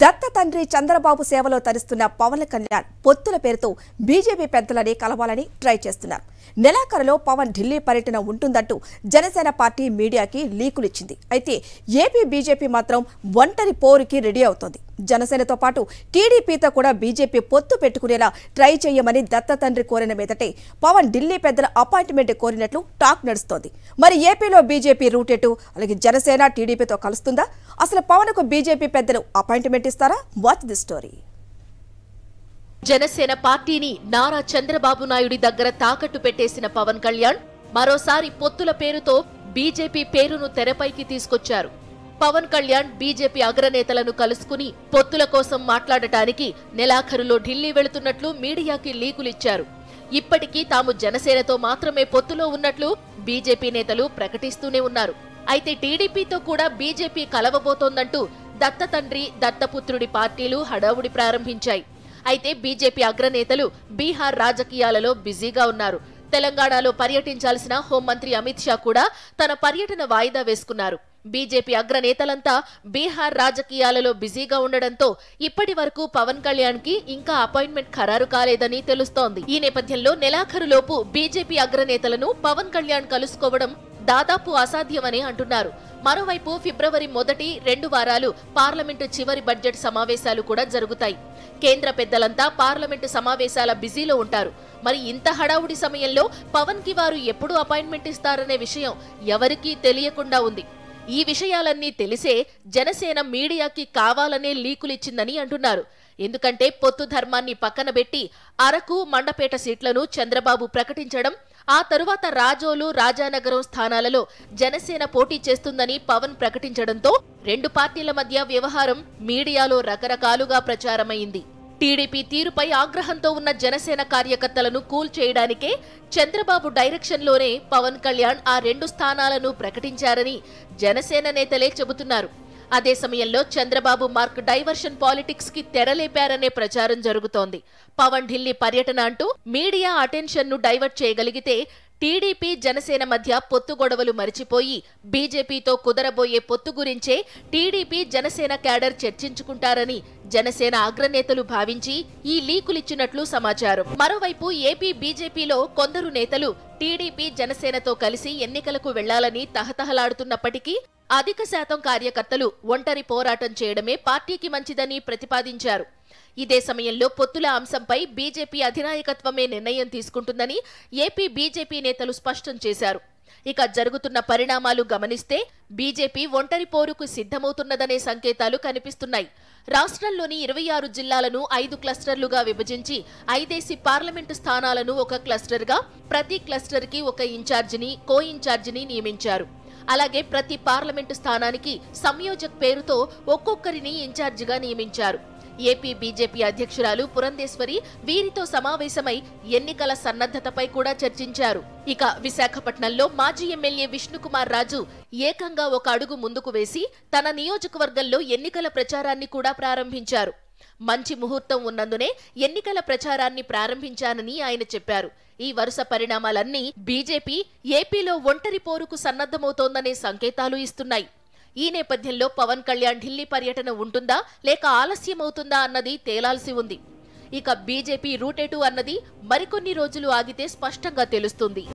దత్త తండ్రి చంద్రబాబు సేవలో తరిస్తున్న పవన్ కళ్యాణ్ పొత్తుల పేరుతో బీజేపీ పెద్దలని కలవాలని ట్రై చేస్తున్నారు నెలాఖరులో పవన్ ఢిల్లీ పర్యటన ఉంటుందంటూ జనసేన పార్టీ మీడియాకి లీకులిచ్చింది అయితే ఏపీ బీజేపీ మాత్రం ఒంటరి పోరుకి రెడీ అవుతోంది జనసేనతో పాటు టీడీపీతో కూడా బీజేపీ పొత్తు పెట్టుకునేలా ట్రై చేయమని దత్త తండ్రి కోరిన మీదటే పవన్ ఢిల్లీ పెద్దల అపాయింట్మెంట్ కోరినట్లు టాక్ నడుస్తోంది మరి ఏపీలో బీజేపీ రూటెటు అలాగే జనసేన టీడీపీతో కలుస్తుందా అసలు పవన్కు బీజేపీ పెద్దలు అపాయింట్మెంట్ ఇస్తారా వాచ్ ది స్టోరీ జనసేన పార్టీని నారా చంద్రబాబు నాయుడి దగ్గర తాకట్టు పెట్టేసిన పవన్ కళ్యాణ్ మరోసారి పొత్తుల పేరుతో బీజేపీ పేరును తెరపైకి తీసుకొచ్చారు పవన్ కళ్యాణ్ బీజేపీ అగ్రనేతలను కలుసుకుని పొత్తుల కోసం మాట్లాడటానికి నెలాఖరులో ఢిల్లీ వెళుతున్నట్లు మీడియాకి లీకులిచ్చారు ఇప్పటికీ తాము జనసేనతో మాత్రమే పొత్తులో ఉన్నట్లు బీజేపీ నేతలు ప్రకటిస్తూనే ఉన్నారు అయితే టీడీపీతో కూడా బీజేపీ కలవబోతోందంటూ దత్త తండ్రి దత్తపుత్రుడి పార్టీలు హడావుడి ప్రారంభించాయి అయితే బీజేపీ అగ్రనేతలు బీహార్ రాజకీయాలలో బిజీగా ఉన్నారు తెలంగాణలో పర్యటించాల్సిన హోంమంత్రి అమిత్ షా కూడా తన పర్యటన వాయిదా వేసుకున్నారు బీజేపీ అగ్రనేతలంతా బీహార్ రాజకీయాలలో బిజీగా ఉండడంతో ఇప్పటి వరకు పవన్ కళ్యాణ్ కి ఇంకా అపాయింట్మెంట్ ఖరారు కాలేదని తెలుస్తోంది ఈ నేపథ్యంలో నెలాఖరులోపు బీజేపీ అగ్రనేతలను పవన్ కళ్యాణ్ కలుసుకోవడం దాదాపు అసాధ్యమని అంటున్నారు మరోవైపు ఫిబ్రవరి మొదటి రెండు వారాలు పార్లమెంటు చివరి బడ్జెట్ సమావేశాలు కూడా జరుగుతాయి కేంద్ర పెద్దలంతా పార్లమెంటు సమావేశాల బిజీలో ఉంటారు మరి ఇంత హడావుడి సమయంలో పవన్ కి వారు ఎప్పుడు అపాయింట్మెంట్ ఇస్తారనే విషయం ఎవరికీ తెలియకుండా ఉంది ఈ విషయాలన్నీ తెలిసే జనసేన మీడియాకి కావాలనే లీకులిచ్చిందని అంటున్నారు ఎందుకంటే పొత్తు ధర్మాన్ని పక్కన పెట్టి అరకు మండపేట సీట్లను చంద్రబాబు ప్రకటించడం ఆ తరువాత రాజోలు రాజానగరం స్థానాలలో జనసేన పోటీ చేస్తుందని పవన్ ప్రకటించడంతో రెండు పార్టీల మధ్య వ్యవహారం మీడియాలో రకరకాలుగా ప్రచారమైంది టీడీపీ తీరుపై ఆగ్రహంతో ఉన్న జనసేన కార్యకర్తలను కూల్ చేయడానికే చంద్రబాబు డైరెక్షన్లోనే పవన్ కళ్యాణ్ ఆ రెండు స్థానాలను ప్రకటించారని జనసేన నేతలే చెబుతున్నారు అదే సమయంలో చంద్రబాబు మార్క్ డైవర్షన్ పాలిటిక్స్ కి తెరలేపారనే ప్రచారం జరుగుతోంది పవన్ ఢిల్లీ పర్యటన అంటూ మీడియా అటెన్షన్ ను డైవర్ట్ చేయగలిగితే టీడీపీ జనసేన మధ్య పొత్తు గొడవలు మరిచిపోయి బీజేపీతో కుదరబోయే పొత్తు గురించే టీడీపీ జనసేన క్యాడర్ చర్చించుకుంటారని జనసేన అగ్రనేతలు భావించి ఈ లీకులిచ్చినట్లు సమాచారం మరోవైపు ఏపీ బీజేపీలో కొందరు నేతలు టీడీపీ జనసేనతో కలిసి ఎన్నికలకు వెళ్లాలని తహతహలాడుతున్నప్పటికీ అధిక శాతం కార్యకర్తలు ఒంటరి పోరాటం చేయడమే పార్టీకి మంచిదని ప్రతిపాదించారు ఇదే సమయంలో పొత్తుల అంశంపై బీజేపీ అధినాయకత్వమే నిర్ణయం తీసుకుంటుందని ఏపీ బీజేపీ నేతలు స్పష్టం చేశారు ఇక జరుగుతున్న పరిణామాలు గమనిస్తే బీజేపీ ఒంటరి పోరుకు సిద్ధమవుతున్నదనే సంకేతాలు కనిపిస్తున్నాయి రాష్ట్రంలోని ఇరవై ఆరు జిల్లాలను ఐదు క్లస్టర్లుగా విభజించి ఐదేసి పార్లమెంటు స్థానాలను ఒక క్లస్టర్గా ప్రతి క్లస్టర్కి ఒక ఇన్ఛార్జిని కో ఇన్ఛార్జిని నియమించారు అలాగే ప్రతి పార్లమెంటు స్థానానికి సంయోజక్ పేరుతో ఒక్కొక్కరిని ఇన్ఛార్జిగా నియమించారు ఏపీ బీజేపీ అధ్యక్షురాలు పురంధేశ్వరి వీరితో సమావేశమై ఎన్నికల సన్నద్ధతపై కూడా చర్చించారు ఇక విశాఖపట్నంలో మాజీ ఎమ్మెల్యే విష్ణుకుమార్ రాజు ఏకంగా ఒక అడుగు ముందుకు వేసి తన నియోజకవర్గంలో ఎన్నికల ప్రచారాన్ని కూడా ప్రారంభించారు మంచి ముహూర్తం ఉన్నందునే ఎన్నికల ప్రచారాన్ని ప్రారంభించానని ఆయన చెప్పారు ఈ వరుస పరిణామాలన్నీ బీజేపీ ఏపీలో ఒంటరి పోరుకు సన్నద్ధమవుతోందనే సంకేతాలు ఇస్తున్నాయి ఈ నేపథ్యంలో పవన్ కళ్యాణ్ ఢిల్లీ పర్యటన ఉంటుందా లేక ఆలస్యమవుతుందా అన్నది తేలాల్సి ఉంది ఇక బీజేపీ రూటేటు అన్నది మరికొన్ని రోజులు ఆగితే స్పష్టంగా తెలుస్తుంది